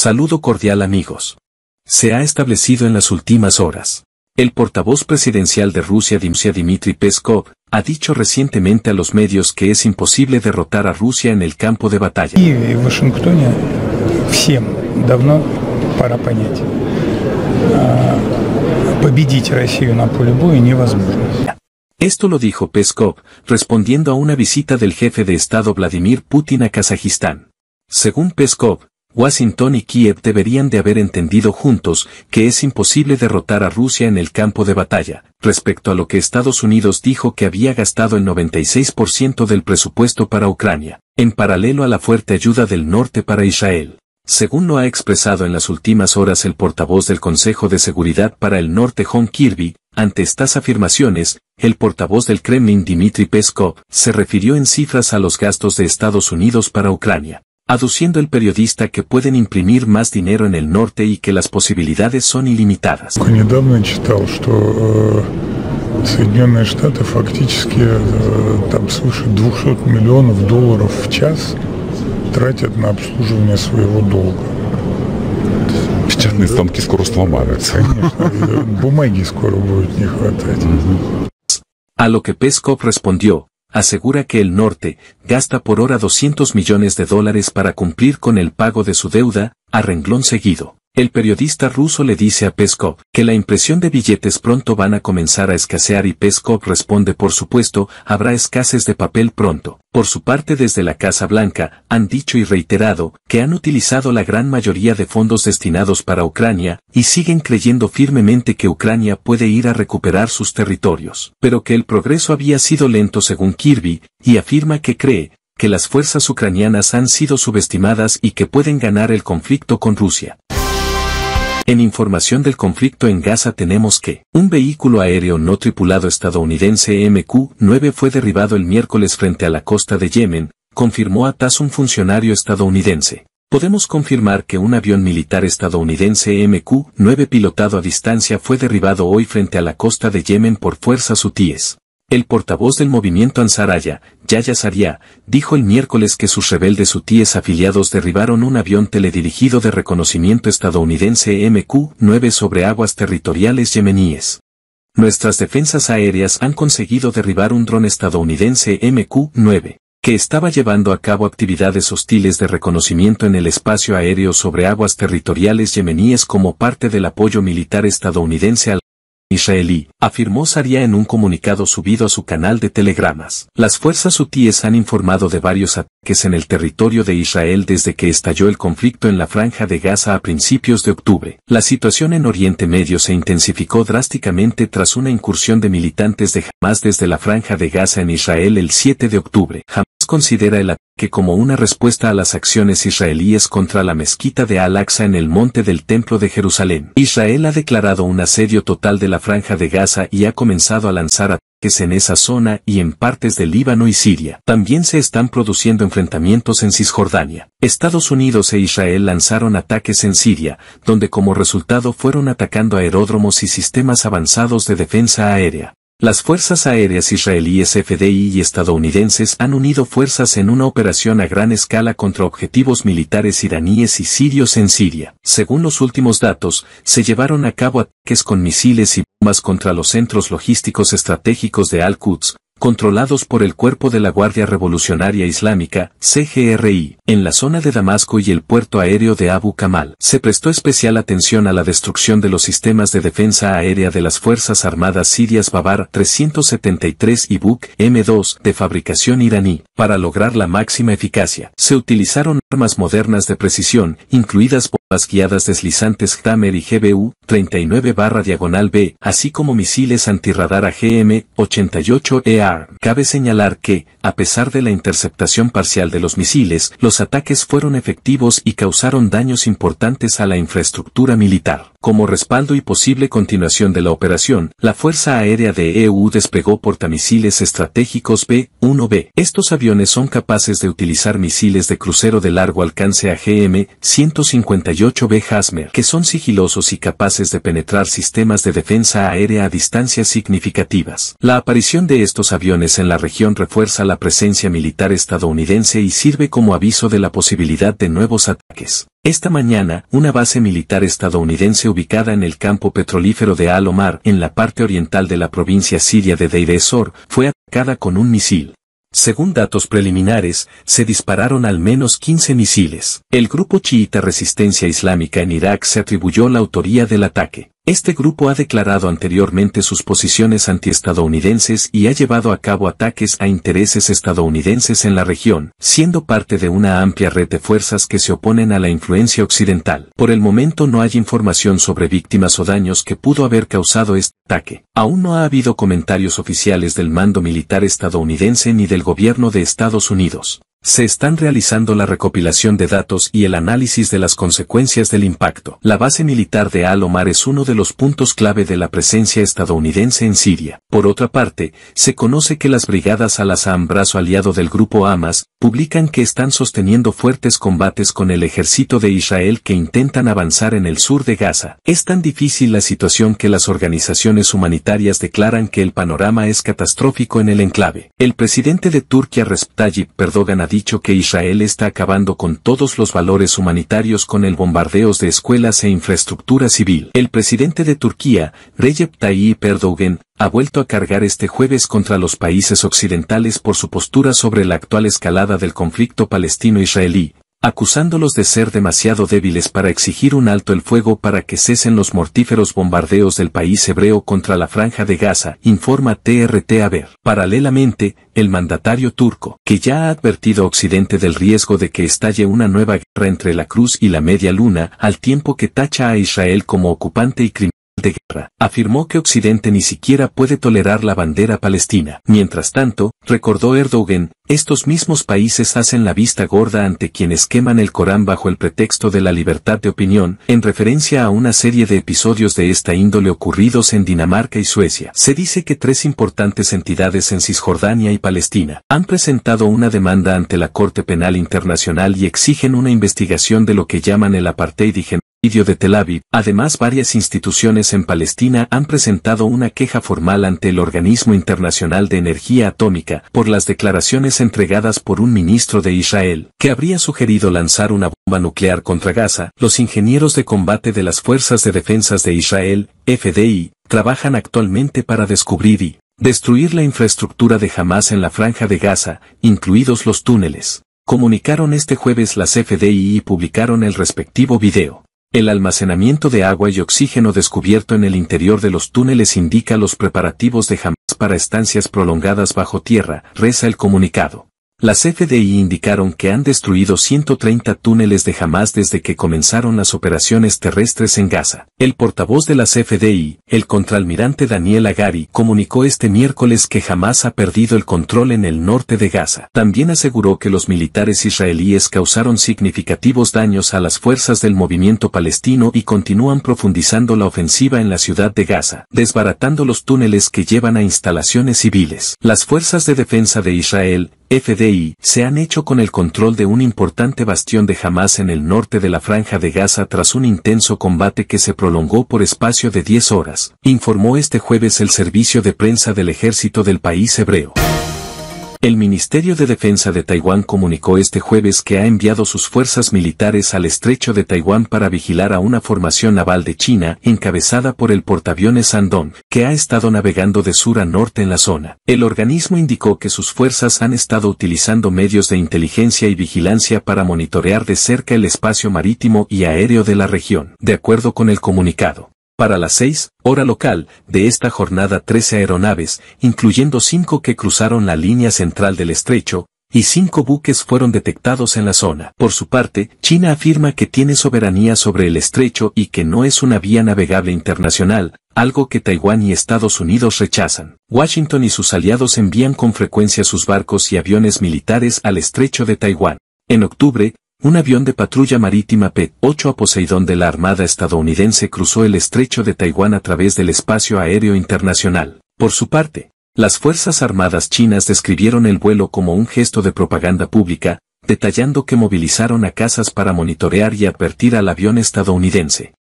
Saludo cordial amigos. Se ha establecido en las últimas horas. El portavoz presidencial de Rusia Dmitry Peskov ha dicho recientemente a los medios que es imposible derrotar a Rusia en el campo de batalla. esto lo dijo Peskov, respondiendo a una visita del jefe de Estado Vladimir Putin a Kazajistán. Según Peskov, Washington y Kiev deberían de haber entendido juntos que es imposible derrotar a Rusia en el campo de batalla, respecto a lo que Estados Unidos dijo que había gastado el 96% del presupuesto para Ucrania, en paralelo a la fuerte ayuda del norte para Israel. Según lo ha expresado en las últimas horas el portavoz del Consejo de Seguridad para el Norte John Kirby, ante estas afirmaciones, el portavoz del Kremlin Dmitry Peskov se refirió en cifras a los gastos de Estados Unidos para Ucrania, aduciendo el periodista que pueden imprimir más dinero en el norte y que las posibilidades son ilimitadas. Соединенные Штаты фактически там свыше 200 миллионов долларов в час тратят на обслуживание своего долга. Печатные станки скоро сломаются. Конечно, бумаги скоро будет не хватать. А lo que Peskov respondió, asegura que el norte gasta por hora 200 millones de dólares para cumplir con el pago de su deuda, a renglón seguido. El periodista ruso le dice a Peskov que la impresión de billetes pronto van a comenzar a escasear y Peskov responde por supuesto, habrá escasez de papel pronto. Por su parte desde la Casa Blanca, han dicho y reiterado que han utilizado la gran mayoría de fondos destinados para Ucrania y siguen creyendo firmemente que Ucrania puede ir a recuperar sus territorios, pero que el progreso había sido lento según Kirby, y afirma que cree que las fuerzas ucranianas han sido subestimadas y que pueden ganar el conflicto con Rusia. En información del conflicto en Gaza tenemos que un vehículo aéreo no tripulado estadounidense MQ-9 fue derribado el miércoles frente a la costa de Yemen, confirmó Atas un funcionario estadounidense. Podemos confirmar que un avión militar estadounidense MQ-9 pilotado a distancia fue derribado hoy frente a la costa de Yemen por fuerzas hutíes. El portavoz del movimiento Ansaraya, Yaya Saria, dijo el miércoles que sus rebeldes sutíes afiliados derribaron un avión teledirigido de reconocimiento estadounidense MQ-9 sobre aguas territoriales yemeníes. Nuestras defensas aéreas han conseguido derribar un dron estadounidense MQ-9, que estaba llevando a cabo actividades hostiles de reconocimiento en el espacio aéreo sobre aguas territoriales yemeníes como parte del apoyo militar estadounidense al israelí, afirmó Saria en un comunicado subido a su canal de telegramas. Las fuerzas hutíes han informado de varios ataques en el territorio de Israel desde que estalló el conflicto en la franja de Gaza a principios de octubre. La situación en Oriente Medio se intensificó drásticamente tras una incursión de militantes de Hamas desde la franja de Gaza en Israel el 7 de octubre. Hamas considera el ataque que como una respuesta a las acciones israelíes contra la mezquita de Al-Aqsa en el monte del Templo de Jerusalén, Israel ha declarado un asedio total de la franja de Gaza y ha comenzado a lanzar ataques en esa zona y en partes del Líbano y Siria. También se están produciendo enfrentamientos en Cisjordania. Estados Unidos e Israel lanzaron ataques en Siria, donde como resultado fueron atacando aeródromos y sistemas avanzados de defensa aérea. Las fuerzas aéreas israelíes FDI y estadounidenses han unido fuerzas en una operación a gran escala contra objetivos militares iraníes y sirios en Siria. Según los últimos datos, se llevaron a cabo ataques con misiles y bombas contra los centros logísticos estratégicos de Al-Quds, controlados por el cuerpo de la Guardia Revolucionaria Islámica, CGRI, en la zona de Damasco y el puerto aéreo de Abu Kamal. Se prestó especial atención a la destrucción de los sistemas de defensa aérea de las Fuerzas Armadas sirias Babar 373 y Buk M2 de fabricación iraní, para lograr la máxima eficacia. Se utilizaron armas modernas de precisión, incluidas las guiadas deslizantes Hammer y GBU 39 barra diagonal B, así como misiles antirradar AGM 88ER. E Cabe señalar que, a pesar de la interceptación parcial de los misiles, los ataques fueron efectivos y causaron daños importantes a la infraestructura militar. Como respaldo y posible continuación de la operación, la Fuerza Aérea de EU despegó portamisiles estratégicos B-1B. Estos aviones son capaces de utilizar misiles de crucero de largo alcance AGM-158B Hasmer, que son sigilosos y capaces de penetrar sistemas de defensa aérea a distancias significativas. La aparición de estos aviones en la región refuerza la presencia militar estadounidense y sirve como aviso de la posibilidad de nuevos ataques. Esta mañana, una base militar estadounidense ubicada en el campo petrolífero de Al-Omar, en la parte oriental de la provincia siria de Deir ez fue atacada con un misil. Según datos preliminares, se dispararon al menos 15 misiles. El grupo chiita Resistencia Islámica en Irak se atribuyó la autoría del ataque. Este grupo ha declarado anteriormente sus posiciones antiestadounidenses y ha llevado a cabo ataques a intereses estadounidenses en la región, siendo parte de una amplia red de fuerzas que se oponen a la influencia occidental. Por el momento no hay información sobre víctimas o daños que pudo haber causado este ataque. Aún no ha habido comentarios oficiales del mando militar estadounidense ni del gobierno de Estados Unidos se están realizando la recopilación de datos y el análisis de las consecuencias del impacto. La base militar de Al Omar es uno de los puntos clave de la presencia estadounidense en Siria. Por otra parte, se conoce que las brigadas Al-Assam, brazo aliado del grupo Hamas, publican que están sosteniendo fuertes combates con el ejército de Israel que intentan avanzar en el sur de Gaza. Es tan difícil la situación que las organizaciones humanitarias declaran que el panorama es catastrófico en el enclave. El presidente de Turquía Recep Tayyip Erdogan dicho que Israel está acabando con todos los valores humanitarios con el bombardeos de escuelas e infraestructura civil. El presidente de Turquía, Recep Tayyip Erdogan, ha vuelto a cargar este jueves contra los países occidentales por su postura sobre la actual escalada del conflicto palestino-israelí, acusándolos de ser demasiado débiles para exigir un alto el fuego para que cesen los mortíferos bombardeos del país hebreo contra la franja de Gaza, informa TRT Haber. Paralelamente, el mandatario turco, que ya ha advertido a Occidente del riesgo de que estalle una nueva guerra entre la Cruz y la Media Luna, al tiempo que tacha a Israel como ocupante y criminal, guerra, afirmó que Occidente ni siquiera puede tolerar la bandera palestina. Mientras tanto, recordó Erdogan, estos mismos países hacen la vista gorda ante quienes queman el Corán bajo el pretexto de la libertad de opinión, en referencia a una serie de episodios de esta índole ocurridos en Dinamarca y Suecia. Se dice que tres importantes entidades en Cisjordania y Palestina han presentado una demanda ante la Corte Penal Internacional y exigen una investigación de lo que llaman el apartheid y de Tel Aviv, además varias instituciones en Palestina han presentado una queja formal ante el Organismo Internacional de Energía Atómica por las declaraciones entregadas por un ministro de Israel, que habría sugerido lanzar una bomba nuclear contra Gaza. Los ingenieros de combate de las Fuerzas de Defensas de Israel, FDI, trabajan actualmente para descubrir y destruir la infraestructura de Hamas en la franja de Gaza, incluidos los túneles. Comunicaron este jueves las FDI y publicaron el respectivo video. El almacenamiento de agua y oxígeno descubierto en el interior de los túneles indica los preparativos de jamás para estancias prolongadas bajo tierra, reza el comunicado. Las FDI indicaron que han destruido 130 túneles de Hamas desde que comenzaron las operaciones terrestres en Gaza. El portavoz de las FDI, el contralmirante Daniel Agari, comunicó este miércoles que Hamas ha perdido el control en el norte de Gaza. También aseguró que los militares israelíes causaron significativos daños a las fuerzas del movimiento palestino y continúan profundizando la ofensiva en la ciudad de Gaza, desbaratando los túneles que llevan a instalaciones civiles. Las fuerzas de defensa de Israel, FDI se han hecho con el control de un importante bastión de Hamas en el norte de la franja de Gaza tras un intenso combate que se prolongó por espacio de 10 horas, informó este jueves el servicio de prensa del ejército del país hebreo. El Ministerio de Defensa de Taiwán comunicó este jueves que ha enviado sus fuerzas militares al estrecho de Taiwán para vigilar a una formación naval de China encabezada por el portaaviones Andong, que ha estado navegando de sur a norte en la zona. El organismo indicó que sus fuerzas han estado utilizando medios de inteligencia y vigilancia para monitorear de cerca el espacio marítimo y aéreo de la región, de acuerdo con el comunicado. Para las 6, hora local, de esta jornada 13 aeronaves, incluyendo 5 que cruzaron la línea central del estrecho, y 5 buques fueron detectados en la zona. Por su parte, China afirma que tiene soberanía sobre el estrecho y que no es una vía navegable internacional, algo que Taiwán y Estados Unidos rechazan. Washington y sus aliados envían con frecuencia sus barcos y aviones militares al estrecho de Taiwán. En octubre, un avión de patrulla marítima P-8 a Poseidón de la Armada estadounidense cruzó el estrecho de Taiwán a través del espacio aéreo internacional. Por su parte, las Fuerzas Armadas chinas describieron el vuelo como un gesto de propaganda pública, detallando que movilizaron a casas para monitorear y advertir al avión estadounidense.